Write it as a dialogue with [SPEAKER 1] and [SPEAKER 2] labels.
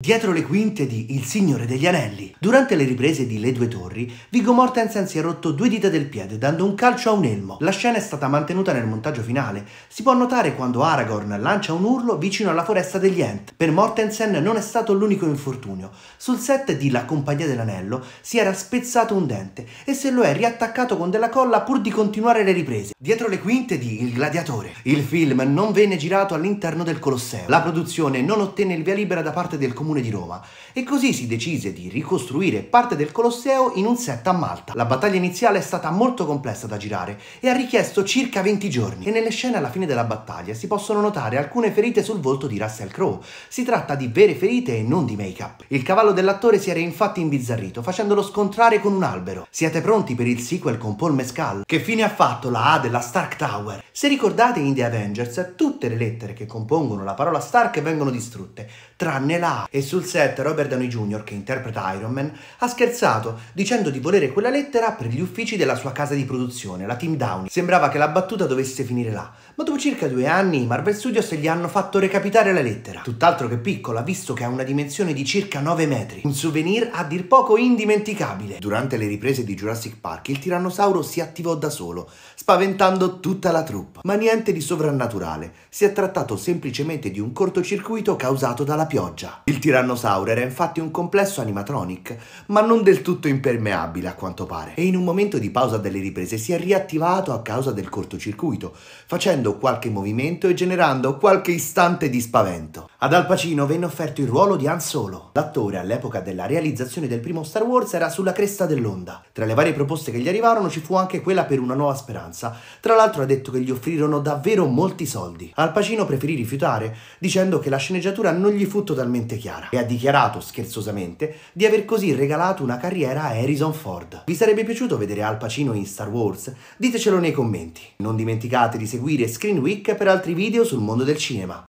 [SPEAKER 1] Dietro le quinte di Il Signore degli Anelli, durante le riprese di Le Due Torri, Vigo Mortensen si è rotto due dita del piede dando un calcio a un elmo. La scena è stata mantenuta nel montaggio finale. Si può notare quando Aragorn lancia un urlo vicino alla foresta degli Ent. Per Mortensen non è stato l'unico infortunio. Sul set di La Compagnia dell'Anello si era spezzato un dente e se lo è riattaccato con della colla pur di continuare le riprese. Dietro le quinte di Il Gladiatore. Il film non venne girato all'interno del Colosseo. La produzione non ottenne il via libera da parte del comune comune di Roma e così si decise di ricostruire parte del Colosseo in un set a Malta. La battaglia iniziale è stata molto complessa da girare e ha richiesto circa 20 giorni e nelle scene alla fine della battaglia si possono notare alcune ferite sul volto di Russell Crowe. Si tratta di vere ferite e non di make-up. Il cavallo dell'attore si era infatti imbizzarrito facendolo scontrare con un albero. Siete pronti per il sequel con Paul Mescal? Che fine ha fatto la A della Stark Tower? Se ricordate in The Avengers tutte le lettere che compongono la parola Stark vengono distrutte, tranne la A e sul set Robert Downey Jr., che interpreta Iron Man, ha scherzato dicendo di volere quella lettera per gli uffici della sua casa di produzione, la Team Downey. Sembrava che la battuta dovesse finire là, ma dopo circa due anni i Marvel Studios gli hanno fatto recapitare la lettera. Tutt'altro che piccola, visto che ha una dimensione di circa 9 metri. Un souvenir a dir poco indimenticabile. Durante le riprese di Jurassic Park il tirannosauro si attivò da solo, spaventando tutta la troupe. Ma niente di sovrannaturale, si è trattato semplicemente di un cortocircuito causato dalla pioggia. Il tirannosauro era infatti un complesso animatronic, ma non del tutto impermeabile a quanto pare, e in un momento di pausa delle riprese si è riattivato a causa del cortocircuito, facendo qualche movimento e generando qualche istante di spavento. Ad Al Pacino venne offerto il ruolo di Han Solo. L'attore all'epoca della realizzazione del primo Star Wars era sulla cresta dell'onda. Tra le varie proposte che gli arrivarono ci fu anche quella per una nuova speranza. Tra l'altro ha detto che gli offrirono davvero molti soldi. Al Pacino preferì rifiutare, dicendo che la sceneggiatura non gli fu totalmente chiara. Ferrara e ha dichiarato scherzosamente di aver così regalato una carriera a Harrison Ford. Vi sarebbe piaciuto vedere Al Pacino in Star Wars? Ditecelo nei commenti. Non dimenticate di seguire Screen Week per altri video sul mondo del cinema.